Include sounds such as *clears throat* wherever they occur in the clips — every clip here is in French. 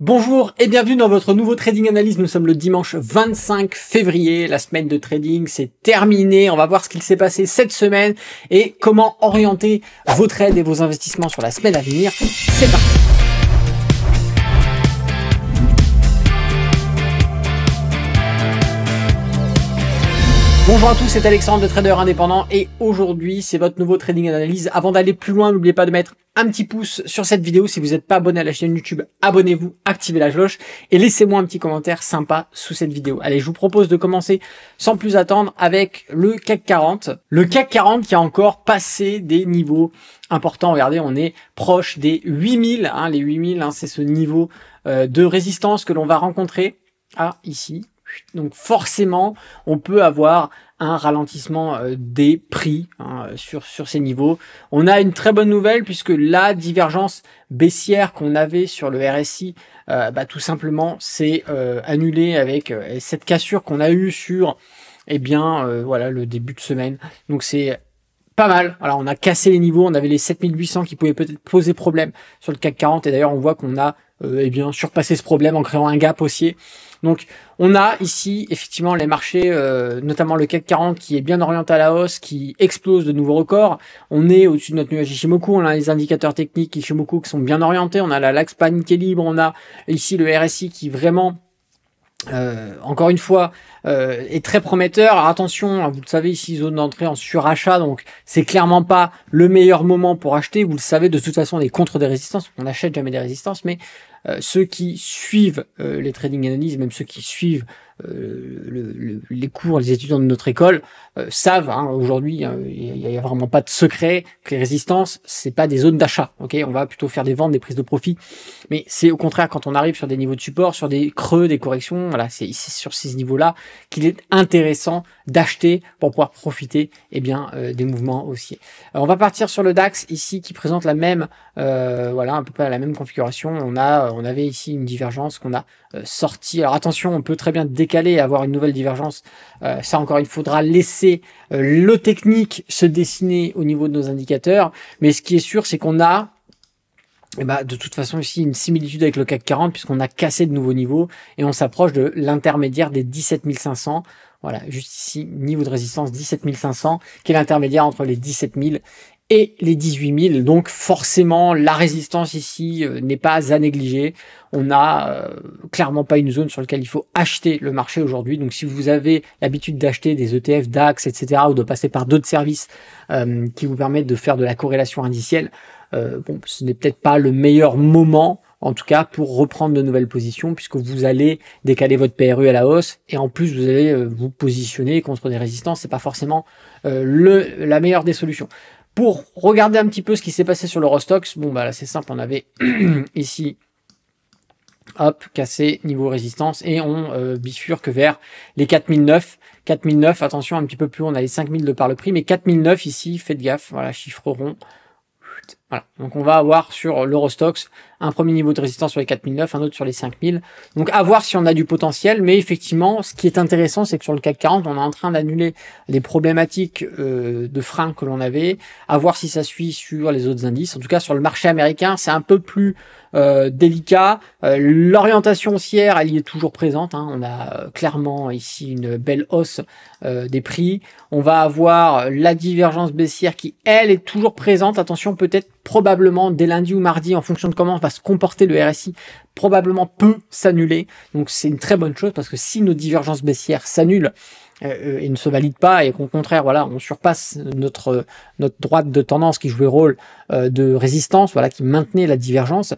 Bonjour et bienvenue dans votre nouveau Trading Analyse. Nous sommes le dimanche 25 février. La semaine de trading, c'est terminé. On va voir ce qu'il s'est passé cette semaine et comment orienter vos trades et vos investissements sur la semaine à venir. C'est parti Bonjour à tous, c'est Alexandre, de trader indépendant, et aujourd'hui, c'est votre nouveau trading analyse. Avant d'aller plus loin, n'oubliez pas de mettre un petit pouce sur cette vidéo. Si vous n'êtes pas abonné à la chaîne YouTube, abonnez-vous, activez la cloche et laissez-moi un petit commentaire sympa sous cette vidéo. Allez, je vous propose de commencer sans plus attendre avec le CAC 40. Le CAC 40 qui a encore passé des niveaux importants. Regardez, on est proche des 8000. Hein, les 8000, hein, c'est ce niveau euh, de résistance que l'on va rencontrer. Ah, ici, donc forcément, on peut avoir un ralentissement euh, des prix hein, sur, sur ces niveaux. On a une très bonne nouvelle puisque la divergence baissière qu'on avait sur le RSI, euh, bah, tout simplement, c'est euh, annulé avec cette cassure qu'on a eue sur eh bien, voilà, le début de semaine. Donc c'est pas mal. Alors on a cassé les niveaux, on avait les 7800 qui pouvaient peut-être poser problème sur le CAC 40 et d'ailleurs on voit qu'on a et euh, eh bien surpassé ce problème en créant un gap haussier. Donc on a ici effectivement les marchés, euh, notamment le CAC 40 qui est bien orienté à la hausse, qui explose de nouveaux records. On est au-dessus de notre nuage Ishimoku, on a les indicateurs techniques Ishimoku qui sont bien orientés, on a la Laxpan qui est libre, on a ici le RSI qui vraiment euh, encore une fois, euh, est très prometteur. Alors attention, hein, vous le savez ici, zone d'entrée en surachat, donc c'est clairement pas le meilleur moment pour acheter. Vous le savez, de toute façon, on est contre des résistances, on n'achète jamais des résistances, mais euh, ceux qui suivent les trading analyses, même ceux qui suivent euh, les cours, les étudiants de notre école euh, savent hein, aujourd'hui, hein, il n'y a vraiment pas de secret que les résistances, c'est pas des zones d'achat. Ok, on va plutôt faire des ventes, des prises de profit. Mais c'est au contraire quand on arrive sur des niveaux de support, sur des creux, des corrections, voilà, c'est sur ces niveaux-là qu'il est intéressant d'acheter pour pouvoir profiter, et eh bien, euh, des mouvements haussiers. on va partir sur le DAX ici qui présente la même, voilà, à peu près la même configuration. On a, on avait ici une divergence qu'on a sortie. Alors attention, on peut très bien déclencher décaler, avoir une nouvelle divergence, euh, ça encore il faudra laisser euh, le technique se dessiner au niveau de nos indicateurs. Mais ce qui est sûr, c'est qu'on a eh ben, de toute façon ici une similitude avec le CAC 40 puisqu'on a cassé de nouveaux niveaux et on s'approche de l'intermédiaire des 17500. Voilà, juste ici, niveau de résistance 17500, qui est l'intermédiaire entre les 17000 et les 18 000. Donc forcément, la résistance ici euh, n'est pas à négliger. On n'a euh, clairement pas une zone sur laquelle il faut acheter le marché aujourd'hui. Donc si vous avez l'habitude d'acheter des ETF DAX, etc., ou de passer par d'autres services euh, qui vous permettent de faire de la corrélation indicielle, bon, ce n'est peut-être pas le meilleur moment en tout cas pour reprendre de nouvelles positions puisque vous allez décaler votre PRU à la hausse et en plus vous allez vous positionner contre des résistances, c'est pas forcément le, la meilleure des solutions pour regarder un petit peu ce qui s'est passé sur le Rostox, bon bah là c'est simple, on avait *clears throat* ici hop, cassé niveau résistance et on euh, bifurque vers les 4009. 4009, attention un petit peu plus, on a les 5000 de par le prix, mais 4009 ici, faites gaffe, voilà, chiffre rond, voilà. Donc on va avoir sur l'Eurostox un premier niveau de résistance sur les 4009, un autre sur les 5000. Donc à voir si on a du potentiel, mais effectivement, ce qui est intéressant, c'est que sur le CAC 40, on est en train d'annuler les problématiques euh, de frein que l'on avait. À voir si ça suit sur les autres indices. En tout cas, sur le marché américain, c'est un peu plus euh, délicat. Euh, l'orientation haussière, elle y est toujours présente. Hein. On a clairement ici une belle hausse des prix. On va avoir la divergence baissière qui, elle, est toujours présente. Attention peut-être probablement dès lundi ou mardi, en fonction de comment va se comporter le RSI, probablement peut s'annuler. Donc c'est une très bonne chose parce que si nos divergences baissières s'annulent, euh, euh, et ne se valide pas et qu'au contraire voilà on surpasse notre euh, notre droite de tendance qui jouait rôle de résistance voilà qui maintenait la divergence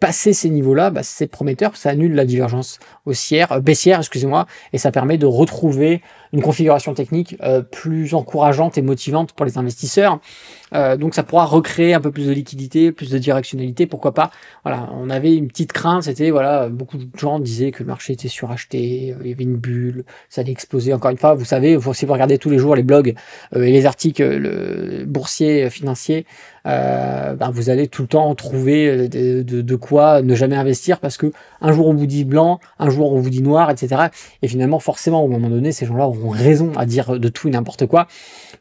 passer ces niveaux là bah, c'est prometteur ça annule la divergence haussière baissière excusez-moi et ça permet de retrouver une configuration technique euh, plus encourageante et motivante pour les investisseurs. Euh, donc ça pourra recréer un peu plus de liquidité, plus de directionnalité, pourquoi pas. Voilà, on avait une petite crainte, c'était voilà, beaucoup de gens disaient que le marché était suracheté, euh, il y avait une bulle, ça allait exploser. Encore une fois, vous savez, si vous regardez tous les jours les blogs et les articles le, boursiers, financiers, euh, ben vous allez tout le temps trouver euh, de, quoi ne jamais investir parce que un jour on vous dit blanc, un jour on vous dit noir, etc. Et finalement, forcément, au moment donné, ces gens-là auront raison à dire de tout et n'importe quoi.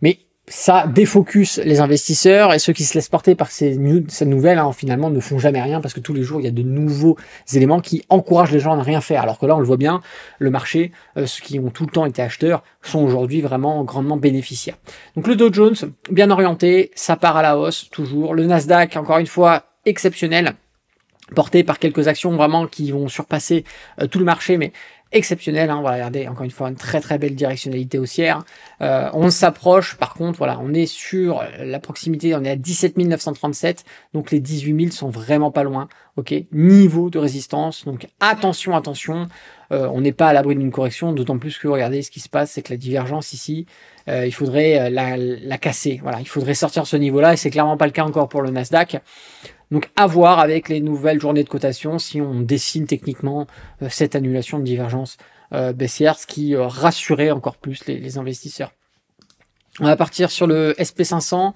Mais ça défocus les investisseurs et ceux qui se laissent porter par ces, nouvelles hein, finalement ne font jamais rien parce que tous les jours il y a de nouveaux éléments qui encouragent les gens à ne rien faire alors que là on le voit bien le marché euh, ceux qui ont tout le temps été acheteurs sont aujourd'hui vraiment grandement bénéficiaires donc le Dow Jones bien orienté ça part à la hausse toujours le Nasdaq encore une fois exceptionnel porté par quelques actions vraiment qui vont surpasser euh, tout le marché, mais exceptionnel. Hein, voilà, encore une fois une très très belle directionnalité haussière. Euh, on s'approche, par contre, voilà, on est sur euh, la proximité, on est à 17 937, donc les 18 000 sont vraiment pas loin. Ok, niveau de résistance, donc attention, attention. on n'est pas à l'abri d'une correction, d'autant plus que regardez ce qui se passe, c'est que la divergence ici, il faudrait la, la, casser. Voilà, il faudrait sortir ce niveau-là et c'est clairement pas le cas encore pour le Nasdaq. Donc à voir avec les nouvelles journées de cotation si on dessine techniquement euh, cette annulation de divergence euh, baissière, ce qui euh, rassurait encore plus les, investisseurs. On va partir sur le SP500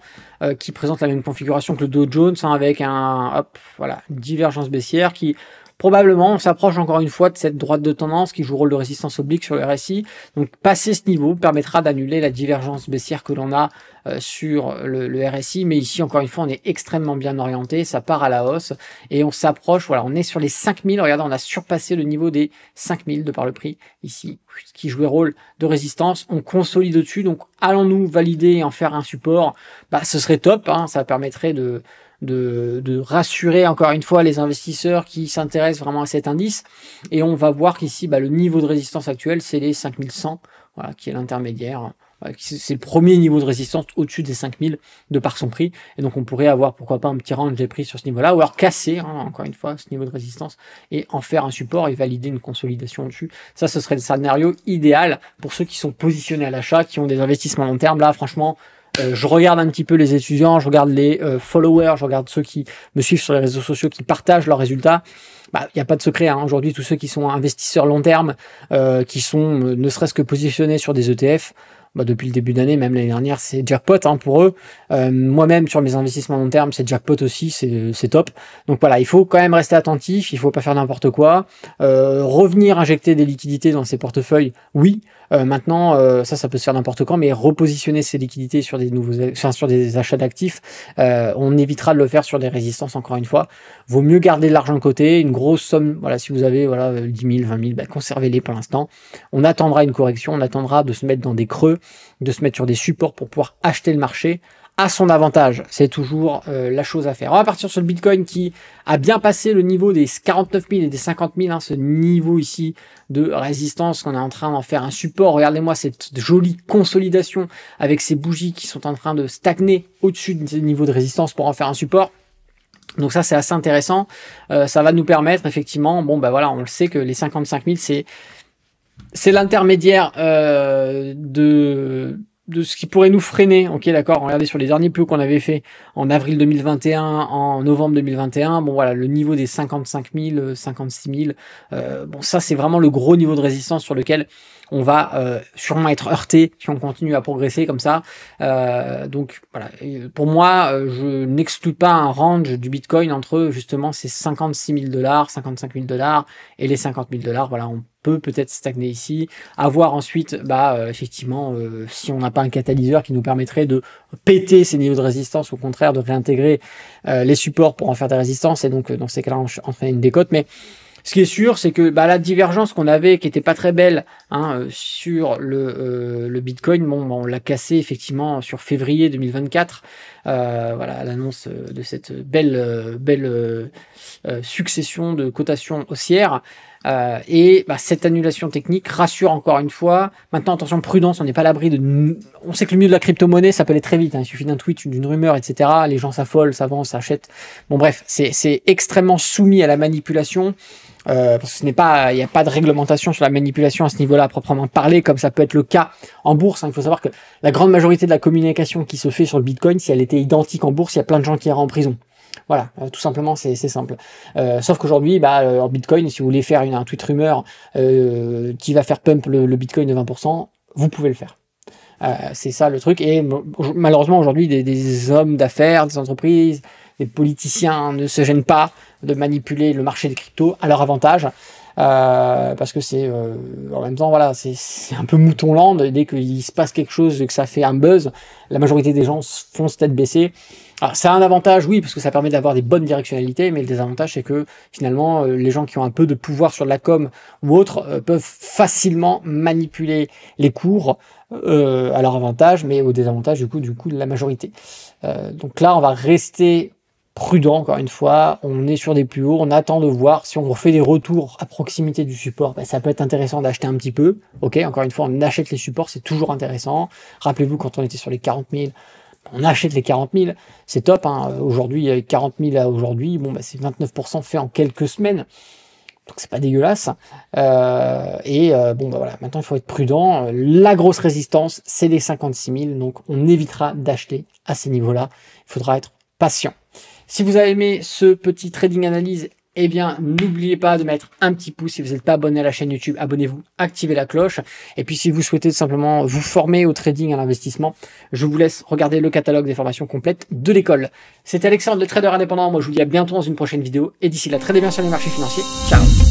qui présente la même configuration que le Dow Jones hein, avec un hop, voilà, une divergence baissière qui probablement on s'approche encore une fois de cette droite de tendance qui joue rôle de résistance oblique sur le RSI. Donc passer ce niveau permettra d'annuler la divergence baissière que l'on a euh, sur le, RSI. Mais ici encore une fois on est extrêmement bien orienté, ça part à la hausse et on s'approche, voilà on est sur les 5000, regardez on a surpassé le niveau des 5000 de par le prix ici qui jouait rôle de résistance. On consolide au-dessus donc allons-nous valider et en faire un support bah, Ce serait top, hein. ça permettrait de de, rassurer encore une fois les investisseurs qui s'intéressent vraiment à cet indice. Et on va voir qu'ici, bah, le niveau de résistance actuel, c'est les 5100, voilà, qui est l'intermédiaire. Hein. c'est le premier niveau de résistance au-dessus des 5000 de par son prix. Et donc on pourrait avoir, pourquoi pas, un petit range des prix sur ce niveau-là, ou alors casser, hein, encore une fois, ce niveau de résistance et en faire un support et valider une consolidation au dessus. Ça, ce serait le scénario idéal pour ceux qui sont positionnés à l'achat, qui ont des investissements à long terme. Là, franchement, euh, je regarde un petit peu les étudiants, je regarde les euh, followers, je regarde ceux qui me suivent sur les réseaux sociaux, qui partagent leurs résultats. Il bah, n'y a pas de secret. Hein. Aujourd'hui, tous ceux qui sont investisseurs long terme, euh, qui sont ne serait-ce que positionnés sur des ETF, bah, depuis le début d'année, même l'année dernière, c'est jackpot hein, pour eux. Euh, moi-même, sur mes investissements long terme, c'est jackpot aussi, c'est top. Donc voilà, il faut quand même rester attentif, il faut pas faire n'importe quoi. Euh, revenir injecter des liquidités dans ses portefeuilles, oui. Euh, maintenant, ça, ça peut se faire n'importe quand, mais repositionner ses liquidités sur des nouveaux, sur des achats d'actifs, on évitera de le faire sur des résistances. Encore une fois, vaut mieux garder de l'argent de côté, une grosse somme. Voilà, si vous avez voilà 10 000, 20 000, conservez-les pour l'instant. On attendra une correction, on attendra de se mettre dans des creux de se mettre sur des supports pour pouvoir acheter le marché à son avantage. C'est toujours euh, la chose à faire. On va partir sur le Bitcoin qui a bien passé le niveau des 49 000 et des 50 000, hein, ce niveau ici de résistance qu'on est en train d'en faire un support. Regardez-moi cette jolie consolidation avec ces bougies qui sont en train de stagner au-dessus ce niveau de résistance pour en faire un support. Donc ça c'est assez intéressant, euh, ça va nous permettre effectivement, bon bah voilà, on le sait que les 55 000 c'est c'est l'intermédiaire euh, de de ce qui pourrait nous freiner. Ok, d'accord. Regardez sur les derniers plus qu'on avait fait en avril 2021, en novembre 2021. Bon, voilà, le niveau des 55 000, 56 000. Euh, bon, ça, c'est vraiment le gros niveau de résistance sur lequel on va euh, sûrement être heurté si on continue à progresser comme ça. Euh, donc voilà, pour moi, euh, je n'exclus pas un range du Bitcoin entre justement ces 56 000 dollars, 55 000 dollars et les 50 000 dollars. Voilà, on peut peut-être stagner ici. Avoir ensuite, bah effectivement, si on n'a pas un catalyseur qui nous permettrait de péter ces niveaux de résistance, au contraire de réintégrer les supports pour en faire des résistances et donc dans ces cas-là entraîner une décote. Mais ce qui est sûr, c'est que bah, la divergence qu'on avait, qui était pas très belle hein, euh, sur euh, le, Bitcoin, bon, bah, on l'a cassé effectivement sur février 2024. Euh, voilà l'annonce euh, de cette belle belle succession de cotations haussières et bah, cette annulation technique rassure encore une fois maintenant attention prudence on n'est pas à l'abri de on sait que le milieu de la crypto monnaie ça peut aller très vite hein. il suffit d'un tweet d'une rumeur etc les gens s'affolent s'avancent s'achètent bon bref c'est extrêmement soumis à la manipulation euh, parce que ce n'est pas, il n'y a pas de réglementation sur la manipulation à ce niveau-là proprement parler, comme ça peut être le cas en bourse. Hein. Il faut savoir que la grande majorité de la communication qui se fait sur le Bitcoin, si elle était identique en bourse, il y a plein de gens qui iraient en prison. Voilà, euh, tout simplement, c'est simple. Euh, sauf qu'aujourd'hui, bah, en Bitcoin, si vous voulez faire une, un tweet rumeur qui va faire pump le, Bitcoin de 20%, vous pouvez le faire. c'est ça le truc. Et malheureusement, aujourd'hui, des, hommes d'affaires, des entreprises, des politiciens ne se gênent pas de manipuler le marché des cryptos à leur avantage. Euh, parce que c'est euh, en même temps voilà c'est un peu mouton land dès qu'il se passe quelque chose que ça fait un buzz la majorité des gens font tête baissée alors ça a un avantage oui parce que ça permet d'avoir des bonnes directionnalités mais le désavantage c'est que finalement euh, les gens qui ont un peu de pouvoir sur la com ou autre peuvent facilement manipuler les cours à leur avantage mais au désavantage du coup du coup de la majorité donc là on va rester prudent encore une fois, on est sur des plus hauts, on attend de voir si on refait des retours à proximité du support, bah, ça peut être intéressant d'acheter un petit peu. Ok, encore une fois, on achète les supports, c'est toujours intéressant. Rappelez-vous quand on était sur les 40 000, on achète les 40 000, c'est top. Hein. Aujourd'hui, 40 000 à aujourd'hui, bon, bah, c'est 29% fait en quelques semaines. Donc c'est pas dégueulasse. Euh, et euh, bon bah, voilà, maintenant il faut être prudent. La grosse résistance, c'est les 56 000, donc on évitera d'acheter à ces niveaux-là. Il faudra être patient. Si vous avez aimé ce petit trading analyse, eh bien, n'oubliez pas de mettre un petit pouce si vous n'êtes pas abonné à la chaîne YouTube, abonnez-vous, activez la cloche. Et puis, si vous souhaitez simplement vous former au trading, à l'investissement, je vous laisse regarder le catalogue des formations complètes de l'école. C'était Alexandre, le trader indépendant. Moi, je vous dis à bientôt dans une prochaine vidéo. Et d'ici là, très bien sur les marchés financiers. Ciao